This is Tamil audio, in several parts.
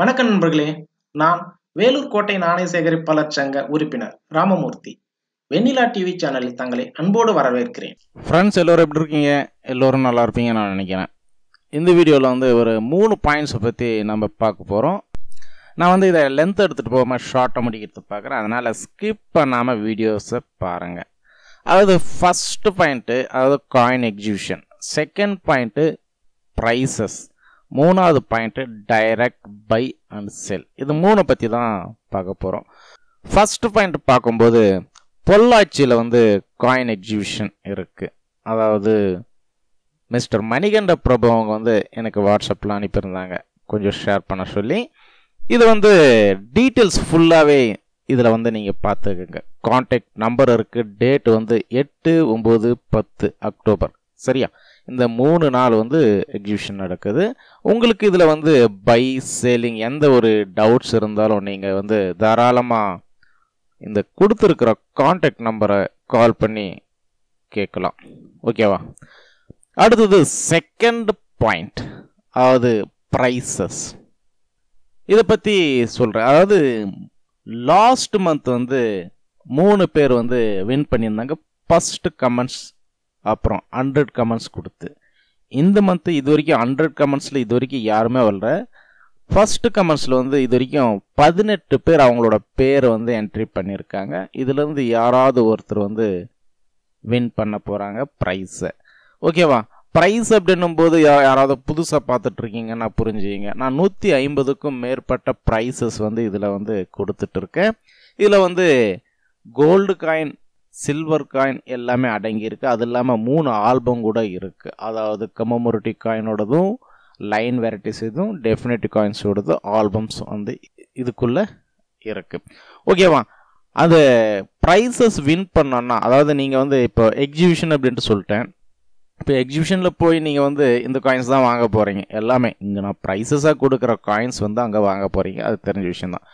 வணக்கம் நண்பர்களே நான் வேலூர் கோட்டை நாணய சேகரிப்பாளர் சங்க உறுப்பினர் ராமமூர்த்தி வெண்ணிலா டிவி சேனலில் தங்களை அன்போடு வரவேற்கிறேன் ஃப்ரெண்ட்ஸ் எல்லோரும் எப்படி இருக்கீங்க எல்லோரும் நல்லா இருப்பீங்க நான் நினைக்கிறேன் இந்த வீடியோவில் வந்து ஒரு மூணு பாயிண்ட்ஸை பற்றி நம்ம பார்க்க போகிறோம் நான் வந்து இதை லென்த் எடுத்துகிட்டு போகாமல் ஷார்ட்டாக முடிக்கிறதுக்கு பார்க்குறேன் அதனால் ஸ்கிப் பண்ணாமல் வீடியோஸை பாருங்கள் அதாவது ஃபஸ்ட்டு பாயிண்ட்டு அதாவது coin exhibition second point prizes மூணாவது point direct buy and sell இது மூணை பற்றி தான் பார்க்க போகிறோம் ஃபஸ்ட்டு பாயிண்ட் பார்க்கும்போது பொள்ளாச்சியில் வந்து காயின் எக்ஸிபிஷன் இருக்குது அதாவது மிஸ்டர் மணிகண்ட பிரபு அவங்க வந்து எனக்கு வாட்ஸ்அப்பில் அனுப்பியிருந்தாங்க கொஞ்சம் ஷேர் பண்ண சொல்லி இது வந்து டீட்டெயில்ஸ் ஃபுல்லாகவே இதில் வந்து நீங்கள் பார்த்துக்கோங்க காண்டாக்ட் நம்பர் இருக்குது டேட் வந்து எட்டு ஒம்பது பத்து அக்டோபர் சரியா இந்த மூணு நாள் வந்து எக்ஸிபிஷன் நடக்குது உங்களுக்கு இதில் வந்து பை சேலிங் எந்த ஒரு டவுட்ஸ் இருந்தாலும் நீங்கள் வந்து தாராளமாக இந்த கொடுத்துருக்கிற காண்டாக்ட் நம்பரை கால் பண்ணி கேட்கலாம் ஓகேவா அடுத்தது செகண்ட் பாயிண்ட் அதாவது ப்ரைஸஸ் இதை பற்றி சொல்கிறேன் அதாவது லாஸ்ட் மந்த் வந்து மூணு பேர் வந்து வின் பண்ணியிருந்தாங்க ஃபஸ்ட்டு கமெண்ட்ஸ் அப்புறம் ஹண்ட்ரட் கமெண்ட்ஸ் கொடுத்து இந்த மந்த்து இது வரைக்கும் ஹண்ட்ரட் கமெண்ட்ஸில் இது வரைக்கும் யாருமே வரல ஃபஸ்ட்டு கமெண்ட்ஸில் வந்து இது வரைக்கும் பதினெட்டு பேர் அவங்களோட பேர் வந்து என்ட்ரி பண்ணியிருக்காங்க இதுலேருந்து யாராவது ஒருத்தர் வந்து வின் பண்ண போகிறாங்க ப்ரைஸை ஓகேவா ப்ரைஸ் அப்படின்னும் போது யாராவது புதுசாக பார்த்துட்ருக்கீங்கன்னா புரிஞ்சுங்க நான் நூற்றி ஐம்பதுக்கும் மேற்பட்ட ப்ரைஸஸ் வந்து இதில் வந்து கொடுத்துட்ருக்கேன் இதில் வந்து கோல்டு காயின் சில்வர் காயின் எல்லாமே அடங்கியிருக்கு அது இல்லாமல் மூணு ஆல்பம் கூட இருக்குது அதாவது கமமுரட்டி காயினோடதும் லைன் வெரைட்டிஸ் இதுவும் டெஃபினெட் காயின்ஸோடது ஆல்பம்ஸ் வந்து இதுக்குள்ளே இருக்குது ஓகேவா அந்த ப்ரைஸஸ் வின் பண்ணோன்னா அதாவது நீங்கள் வந்து இப்போ எக்ஸிபிஷன் அப்படின்ட்டு சொல்லிட்டேன் இப்போ எக்ஸிபிஷனில் போய் நீங்கள் வந்து இந்த காயின்ஸ் தான் வாங்க போகிறீங்க எல்லாமே இங்கே நான் ப்ரைஸஸாக கொடுக்குற காயின்ஸ் வந்து அங்கே வாங்க போகிறீங்க அது தெரிஞ்ச விஷயந்தான்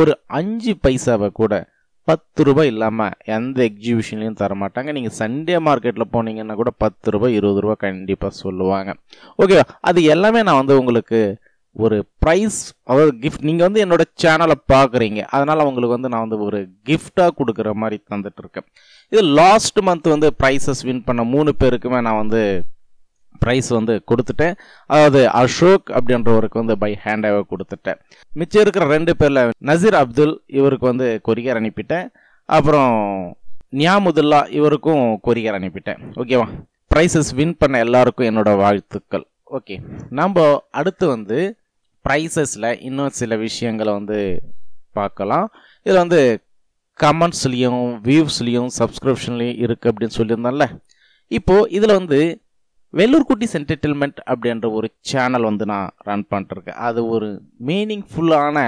ஒரு அஞ்சு பைசாவை கூட பத்து ரூபாய் இல்லாமல் எந்த எக்ஸிபிஷன்லையும் தரமாட்டாங்க நீங்கள் சண்டே மார்க்கெட்டில் போனீங்கன்னா கூட பத்து ரூபாய் இருபது ரூபா கண்டிப்பாக சொல்லுவாங்க ஓகேவா அது எல்லாமே நான் வந்து உங்களுக்கு ஒரு ப்ரைஸ் அதாவது கிஃப்ட் நீங்கள் வந்து என்னோட சேனலை பார்க்குறீங்க அதனால் உங்களுக்கு வந்து நான் வந்து ஒரு கிஃப்டாக கொடுக்குற மாதிரி தந்துட்டுருக்கேன் இது லாஸ்ட் மந்த் வந்து ப்ரைஸஸ் வின் பண்ண மூணு பேருக்குமே நான் வந்து ப்ரைஸ் வந்து கொடுத்துட்டேன் அதாவது அசோக் அப்படின்றவருக்கு வந்து பை ஹேண்டாகவே கொடுத்துட்டேன் மிச்சம் இருக்கிற ரெண்டு பேரில் நசீர் அப்துல் இவருக்கு வந்து கொரியர் அனுப்பிட்டேன் அப்புறம் நியாமுதுல்லா இவருக்கும் கொரியர் அனுப்பிட்டேன் ஓகேவா ப்ரைஸஸ் வின் பண்ண எல்லாருக்கும் என்னோடய வாழ்த்துக்கள் ஓகே நம்ம அடுத்து வந்து ப்ரைஸஸில் இன்னும் சில விஷயங்களை வந்து பார்க்கலாம் இதில் வந்து கமெண்ட்ஸ்லேயும் வியூஸ்லேயும் சப்ஸ்கிரிப்ஷன்லேயும் இருக்குது அப்படின்னு சொல்லியிருந்தேன்ல இப்போது இதில் வந்து வெள்ளூர் குட்டிஸ் என்டர்டெயின்மெண்ட் அப்படின்ற ஒரு சேனல் வந்து நான் ரன் பண்ணிட்டுருக்கேன் அது ஒரு மீனிங்ஃபுல்லான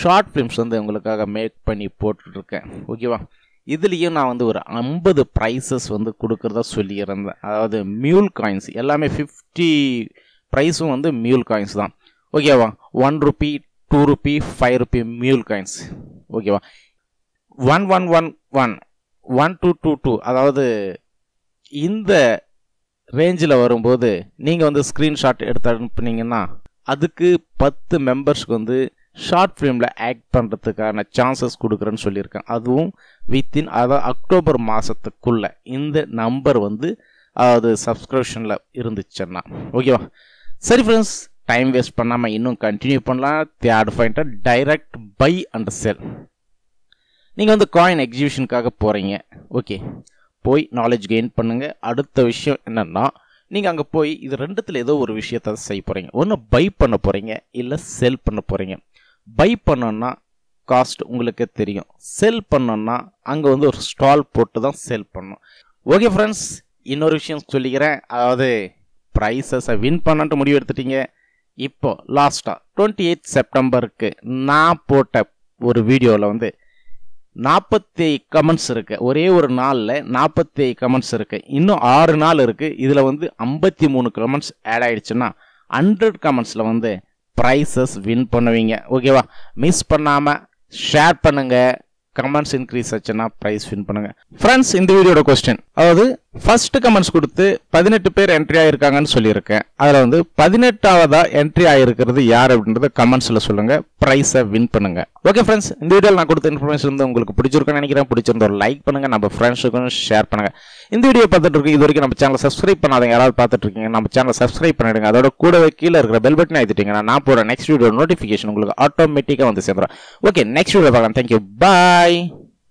ஷார்ட் ஃபிலிம்ஸ் வந்து உங்களுக்காக மேக் பண்ணி போட்டுட்ருக்கேன் ஓகேவா இதுலேயும் நான் வந்து ஒரு ஐம்பது ப்ரைஸஸ் வந்து கொடுக்குறதா சொல்லியிருந்தேன் அதாவது மியூல் காயின்ஸ் எல்லாமே ஃபிஃப்டி ப்ரைஸும் வந்து மியூல் காயின்ஸ் தான் ஓகேவா one rupee two rupee five rupee mule coins ஓகேவா one one one one one two two two அதாவது இந்த ரேஞ்சில் வரும்போது நீங்கள் வந்து ஸ்க்ரீன்ஷாட் எடுத்து அனுப்புனீங்கன்னா அதுக்கு பத்து மெம்பர்ஸ்க்கு வந்து ஷார்ட் ஃபிலிமில் ஆக்ட் பண்ணுறதுக்கான சான்சஸ் கொடுக்குறேன்னு சொல்லியிருக்கேன் அதுவும் வித்தின் அதாவது அக்டோபர் மாதத்துக்குள்ளே இந்த நம்பர் வந்து அதாவது சப்ஸ்கிரிப்ஷனில் இருந்துச்சுன்னா ஓகேவா சரி ஃப்ரெண்ட்ஸ் டைம் வேஸ்ட் பண்ணாமல் இன்னும் கண்டினியூ பண்ணலாம் third finder direct buy and sell நீங்கள் வந்து காயின் எக்ஸிபிஷனுக்காக போகிறீங்க ஓகே போய் நாலேஜ் கெயின் பண்ணுங்கள் அடுத்த விஷயம் என்னென்னா நீங்கள் அங்கே போய் இது ரெண்டுத்தில் ஏதோ ஒரு விஷயத்த செய்ய போகிறீங்க ஒன்று பை பண்ண போகிறீங்க இல்லை செல் பண்ண போகிறீங்க பை பண்ணோன்னா காஸ்ட் உங்களுக்கே தெரியும் செல் பண்ணோன்னா அங்கே வந்து ஒரு ஸ்டால் போட்டு தான் செல் பண்ணணும் ஓகே ஃப்ரெண்ட்ஸ் இன்னொரு விஷயம் சொல்லிக்கிறேன் அதாவது ப்ரைஸஸை வின் பண்ணன்ட்டு முடிவு எடுத்துட்டீங்க இப்போ லாஸ்ட்டாக டுவெண்ட்டி எயிட் செப்டம்பருக்கு நான் போட்ட ஒரு வீடியோவில் வந்து நாற்பத்தி கமெண்ட்ஸ் இருக்குது ஒரே ஒரு நாளில் நாற்பத்தி கமெண்ட்ஸ் இருக்குது இன்னும் ஆறு நாள் இருக்குது இதில் வந்து ஐம்பத்தி மூணு கமெண்ட்ஸ் ஆட் ஆயிடுச்சுன்னா ஹண்ட்ரட் கமெண்ட்ஸில் வந்து ப்ரைஸஸ் வின் பண்ணுவீங்க ஓகேவா மிஸ் பண்ணாமல் ஷேர் பண்ணுங்கள் கமெண்ட்ஸ் இன்க்ரீஸ் ஆச்சுன்னா ப்ரைஸ் வின் பண்ணுங்க ஃப்ரெண்ட்ஸ் இந்த வீடியோட கொஸ்டின் அதாவது ஃபர்ஸ்ட் கமெண்ட்ஸ் கொடுத்து பதினெட்டு பேர் என்ட்ரி ஆயிருக்காங்கன்னு சொல்லியிருக்கேன் அதில் வந்து பதினெட்டாவதா என்ட்ரி ஆயிருக்கிறது யார் அப்படின்றத கமெண்ட்ஸில் சொல்லுங்க ப்ரைஸை வின் பண்ணுங்க ஓகே ஃப்ரெண்ட்ஸ் இந்த வீடியோவில் நான் கொடுத்த இன்ஃபர்மேஷன் வந்து உங்களுக்கு பிடிச்சிருக்குன்னு நினைக்கிறேன் பிடிச்சிருந்த ஒரு லைக் பண்ணுங்க நம்ம ஃப்ரெண்ட்ஸுக்கும் ஷேர் பண்ணுங்க இந்த வீடியோ பார்த்துட்டு இருக்கு இது வரைக்கும் நம்ம சேனலில் சப்ஸ்கிரைப் பண்ணாதீங்க யாராவது பார்த்துட்டு இருக்கீங்க நம்ம சேனலில் சப்ஸ்கிரைப் பண்ணிடுங்க அதோட கூட கீழே இருக்கிற பெல் பட்டனை ஆயிட்டீங்கன்னா நான் போகிற நெக்ஸ்ட் வீடியோ நோட்டிஃபிகேஷன் உங்களுக்கு ஆட்டோமேட்டிக்காக வந்து சேர்ந்துடும் ஓகே நெக்ஸ்ட் வீடியோ பார்க்கலாம் தேங்க்யூ பாய் Bye.